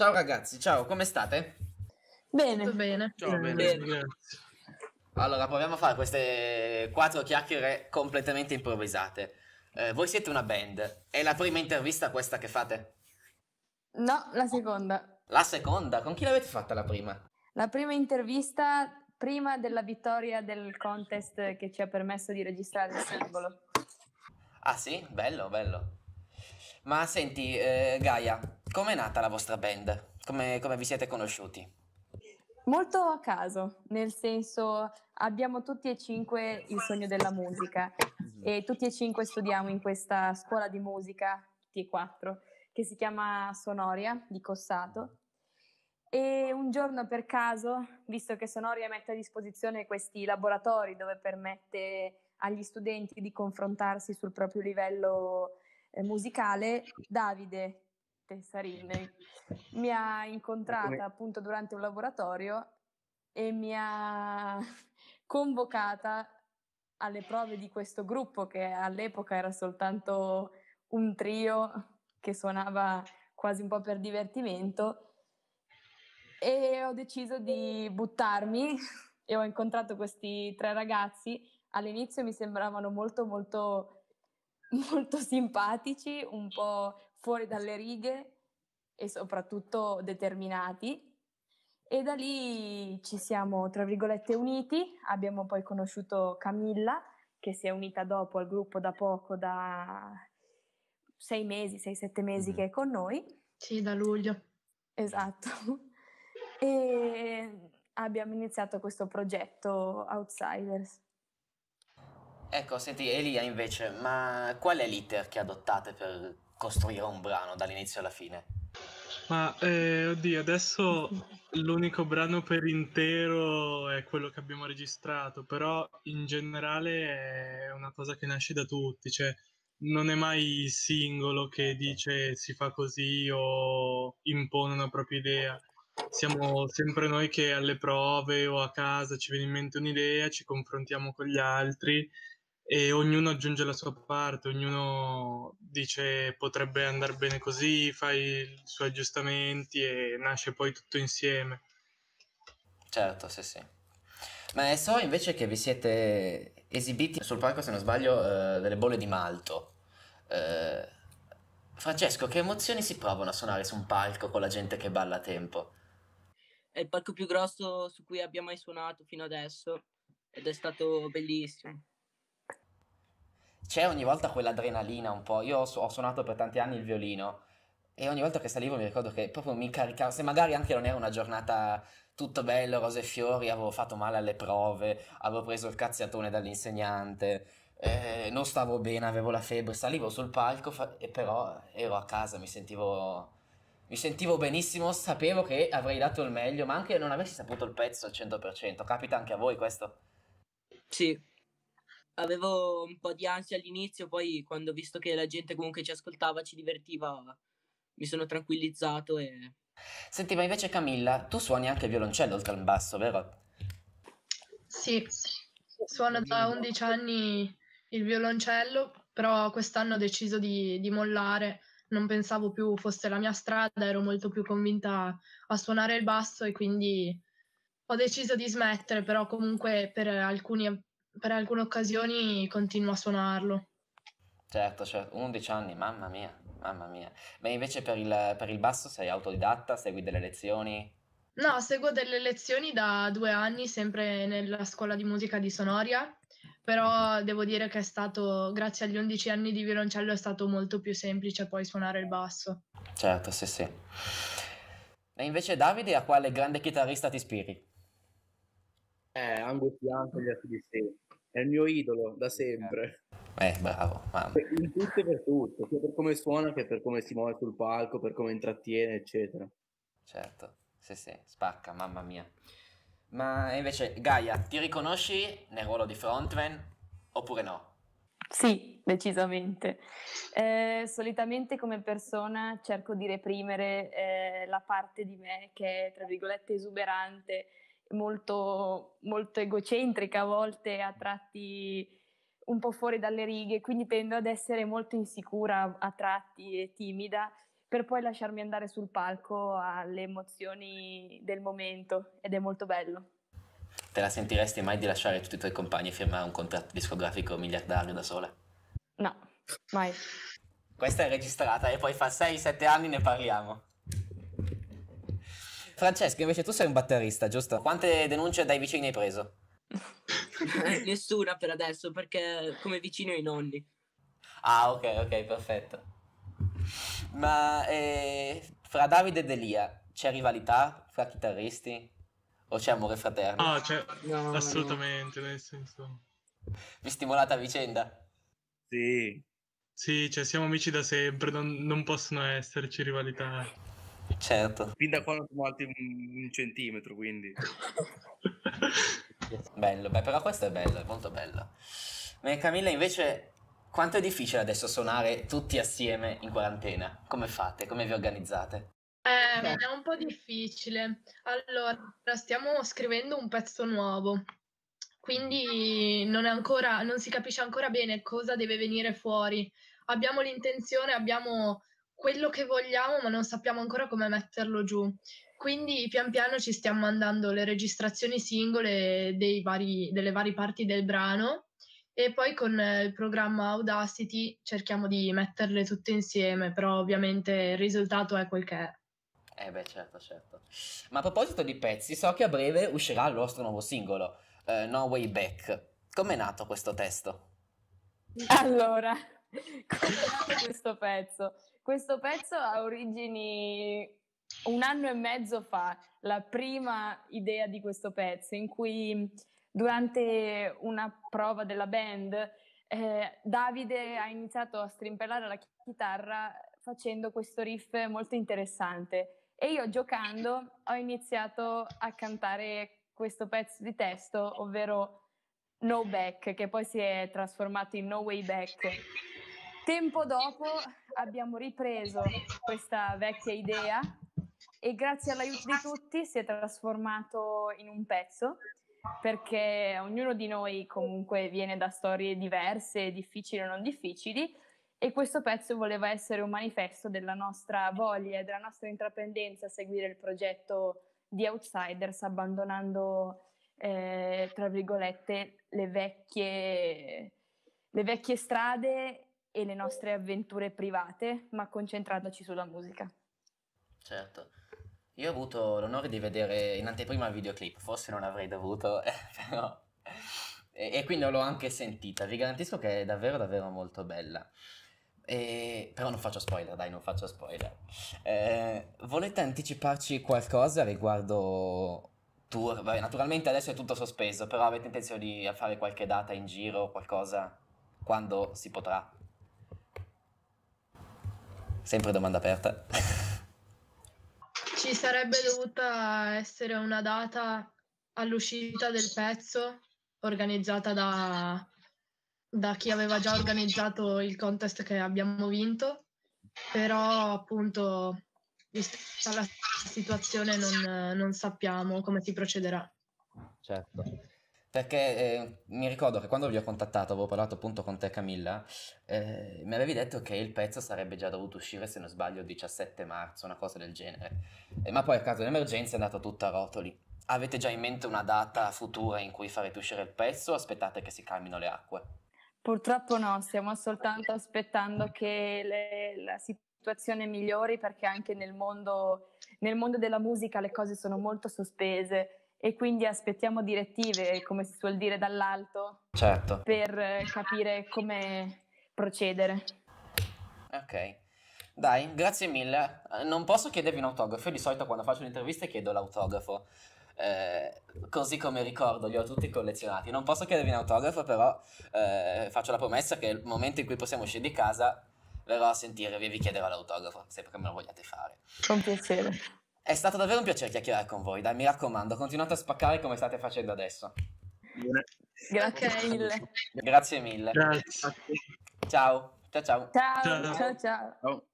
Ciao ragazzi, ciao, come state? Bene. Tutto bene. Ciao, bene. bene. Allora, proviamo a fare queste quattro chiacchiere completamente improvvisate. Eh, voi siete una band. È la prima intervista questa che fate? No, la seconda. La seconda? Con chi l'avete fatta la prima? La prima intervista prima della vittoria del contest che ci ha permesso di registrare il singolo. Ah sì? Bello, bello. Ma senti, eh, Gaia, Com'è nata la vostra band? Come, come vi siete conosciuti? Molto a caso, nel senso abbiamo tutti e cinque il sogno della musica e tutti e cinque studiamo in questa scuola di musica, T4, che si chiama Sonoria di Cossato. E un giorno per caso, visto che Sonoria mette a disposizione questi laboratori dove permette agli studenti di confrontarsi sul proprio livello eh, musicale, Davide, Tessa Ridley, mi ha incontrata appunto durante un laboratorio e mi ha convocata alle prove di questo gruppo che all'epoca era soltanto un trio che suonava quasi un po' per divertimento e ho deciso di buttarmi e ho incontrato questi tre ragazzi. All'inizio mi sembravano molto molto molto simpatici, un po' fuori dalle righe e soprattutto determinati. E da lì ci siamo, tra virgolette, uniti, abbiamo poi conosciuto Camilla, che si è unita dopo al gruppo da poco, da sei mesi, sei, sette mesi mm-hmm. che è con noi. Sì, da luglio. Esatto. E abbiamo iniziato questo progetto Outsiders. Ecco, senti Elia invece, ma qual è l'iter che adottate per costruire un brano dall'inizio alla fine? Ma eh, oddio, adesso l'unico brano per intero è quello che abbiamo registrato, però in generale è una cosa che nasce da tutti, cioè non è mai il singolo che certo. dice si fa così o impone una propria idea. Siamo sempre noi che alle prove o a casa ci viene in mente un'idea, ci confrontiamo con gli altri e ognuno aggiunge la sua parte, ognuno dice potrebbe andare bene così, fai i suoi aggiustamenti e nasce poi tutto insieme. Certo, sì, sì. Ma so invece che vi siete esibiti sul palco, se non sbaglio, eh, delle bolle di Malto. Eh, Francesco, che emozioni si provano a suonare su un palco con la gente che balla a tempo? È il palco più grosso su cui abbia mai suonato fino adesso ed è stato bellissimo c'è ogni volta quell'adrenalina un po'. Io ho suonato per tanti anni il violino e ogni volta che salivo mi ricordo che proprio mi caricavo, se magari anche non era una giornata tutto bello, rose e fiori, avevo fatto male alle prove, avevo preso il cazziatone dall'insegnante, eh, non stavo bene, avevo la febbre, salivo sul palco fa- e però ero a casa, mi sentivo mi sentivo benissimo, sapevo che avrei dato il meglio, ma anche non avessi saputo il pezzo al 100%. Capita anche a voi questo? Sì, avevo un po' di ansia all'inizio, poi quando ho visto che la gente comunque ci ascoltava, ci divertiva, mi sono tranquillizzato e... Senti, ma invece Camilla, tu suoni anche violoncello oltre al basso, vero? Sì, suono da 11 anni il violoncello, però quest'anno ho deciso di, di mollare, non pensavo più fosse la mia strada, ero molto più convinta a suonare il basso e quindi ho deciso di smettere, però comunque per alcuni per alcune occasioni continuo a suonarlo. Certo, certo, 11 anni, mamma mia, mamma mia. Ma invece per il, per il basso sei autodidatta, segui delle lezioni? No, seguo delle lezioni da due anni, sempre nella scuola di musica di Sonoria, però mhm. devo dire che è stato, grazie agli 11 anni di violoncello, è stato molto più semplice poi suonare il basso. Certo, sì, sì. E invece Davide, a quale grande chitarrista ti ispiri? Eh, Angus Young sì. È il mio idolo da sempre. Eh, bravo. Mamma. In tutto e per tutto, sia per come suona che per come si muove sul palco, per come intrattiene, eccetera. Certo, sì, sì, spacca, mamma mia. Ma invece, Gaia, ti riconosci nel ruolo di frontman oppure no? Sì, decisamente. Eh, solitamente come persona cerco di reprimere eh, la parte di me che è, tra virgolette, esuberante molto, molto egocentrica a volte, a tratti un po' fuori dalle righe, quindi tendo ad essere molto insicura a tratti e timida per poi lasciarmi andare sul palco alle emozioni del momento ed è molto bello. Te la sentiresti mai di lasciare tutti i tuoi compagni firmare un contratto discografico miliardario da sola? No, mai. Questa è registrata e poi fa 6-7 anni ne parliamo. Francesco, invece tu sei un batterista, giusto? Quante denunce dai vicini hai preso? Nessuna per adesso, perché come vicino ai nonni. Ah, ok, ok, perfetto. Ma eh, fra Davide ed Elia c'è rivalità fra chitarristi? O c'è amore fraterno? Ah, c'è, no, assolutamente, no. nel senso... Vi stimolate a vicenda? Sì. Sì, cioè siamo amici da sempre, non, non possono esserci rivalità. Certo. Fin da quando sono alti un, un centimetro, quindi. bello, beh, però questo è bello, è molto bello. Ma Camilla invece, quanto è difficile adesso suonare tutti assieme in quarantena? Come fate? Come vi organizzate? Eh, è un po' difficile. Allora, stiamo scrivendo un pezzo nuovo, quindi non, ancora, non si capisce ancora bene cosa deve venire fuori. Abbiamo l'intenzione, abbiamo quello che vogliamo, ma non sappiamo ancora come metterlo giù. Quindi pian piano ci stiamo mandando le registrazioni singole vari, delle varie parti del brano e poi con eh, il programma Audacity cerchiamo di metterle tutte insieme, però ovviamente il risultato è quel che è. Eh beh, certo, certo. Ma a proposito di pezzi, so che a breve uscirà il vostro nuovo singolo, uh, No Way Back. Com'è nato questo testo? Allora, Come questo pezzo? Questo pezzo ha origini un anno e mezzo fa, la prima idea di questo pezzo, in cui durante una prova della band eh, Davide ha iniziato a strimpellare la chitarra facendo questo riff molto interessante e io giocando ho iniziato a cantare questo pezzo di testo, ovvero No Back, che poi si è trasformato in No Way Back. Tempo dopo abbiamo ripreso questa vecchia idea e grazie all'aiuto di tutti si è trasformato in un pezzo perché ognuno di noi comunque viene da storie diverse, difficili o non difficili e questo pezzo voleva essere un manifesto della nostra voglia e della nostra intraprendenza a seguire il progetto di Outsiders abbandonando eh, tra virgolette le vecchie, le vecchie strade e le nostre avventure private, ma concentrandoci sulla musica. Certo. Io ho avuto l'onore di vedere in anteprima il videoclip, forse non avrei dovuto, eh, però... E, e, quindi l'ho anche sentita, vi garantisco che è davvero davvero molto bella. E, però non faccio spoiler, dai, non faccio spoiler. Eh, volete anticiparci qualcosa riguardo tour? Vabbè, naturalmente adesso è tutto sospeso, però avete intenzione di fare qualche data in giro, o qualcosa, quando si potrà? Sempre domanda aperta. Ci sarebbe dovuta essere una data all'uscita del pezzo organizzata da, da chi aveva già organizzato il contest che abbiamo vinto, però appunto vista la situazione non, non sappiamo come si procederà. Certo. Perché eh, mi ricordo che quando vi ho contattato, avevo parlato appunto con te Camilla, eh, mi avevi detto che il pezzo sarebbe già dovuto uscire, se non sbaglio, il 17 marzo, una cosa del genere. Eh, ma poi a causa dell'emergenza è andato tutto a rotoli. Avete già in mente una data futura in cui farete uscire il pezzo o aspettate che si calmino le acque? Purtroppo no, stiamo soltanto aspettando che le, la situazione migliori perché anche nel mondo, nel mondo della musica le cose sono molto sospese e quindi aspettiamo direttive, come si suol dire, dall'alto certo. per eh, capire come procedere. Ok. Dai, grazie mille. Eh, non posso chiedervi un autografo, io di solito quando faccio un'intervista chiedo l'autografo. Eh, così come ricordo, li ho tutti collezionati. Non posso chiedervi un autografo, però eh, faccio la promessa che il momento in cui possiamo uscire di casa verrò a sentirvi e vi chiederò l'autografo, se perché me lo vogliate fare. Con piacere. È stato davvero un piacere chiacchierare con voi, dai, mi raccomando, continuate a spaccare come state facendo adesso. Grazie mille. Grazie mille. Grazie. Ciao, ciao ciao. Ciao, ciao ciao. ciao.